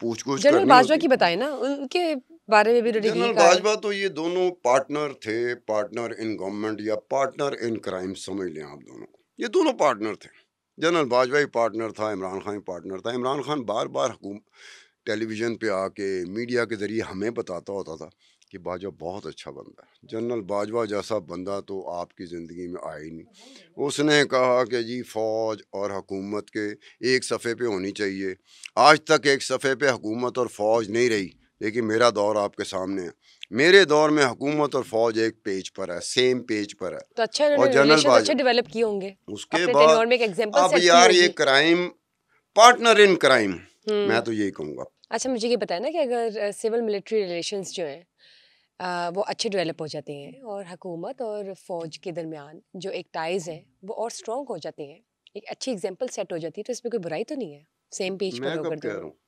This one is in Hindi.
पूछगछ जनरल बाजवा की बताए ना उनके बारे में भी जनरल बाजवा तो ये दोनों पार्टनर थे पार्टनर इन गवर्नमेंट या पार्टनर इन क्राइम समझ लें आप दोनों ये दोनों पार्टनर थे जनरल बाजवा ही पार्टनर था इमरान खान पार्टनर था इमरान खान बार बार टेलीविज़न पे आके मीडिया के ज़रिए हमें बताता होता था कि बाजवा बहुत अच्छा बंदा है जनरल बाजवा जैसा बंदा तो आपकी ज़िंदगी में आया ही नहीं उसने कहा कि जी फ़ौज और हकूमत के एक सफ़े पे होनी चाहिए आज तक एक सफ़े पे हकूमत और फ़ौज नहीं रही लेकिन मेरा दौर आपके सामने है मेरे दौर में हकूमत और फौज एक पेज पर है सेम पेज पर है तो अच्छा और जनरल अच्छा डेवलप किए होंगे उसके बाद अब यार ये क्राइम पार्टनर इन क्राइम मैं हम्म। तो यही कहूँगा अच्छा मुझे ये बताया ना कि अगर सिविल मिलिट्री रिलेशंस जो हैं वो अच्छे डेवलप हो जाते हैं और हकूमत और फ़ौज के दरमियान जो एक टाइज़ है वो और स्ट्रॉन्ग हो जाते हैं एक अच्छी एग्जाम्पल सेट हो जाती है तो इसमें कोई बुराई तो नहीं है सेम पेज पर होकर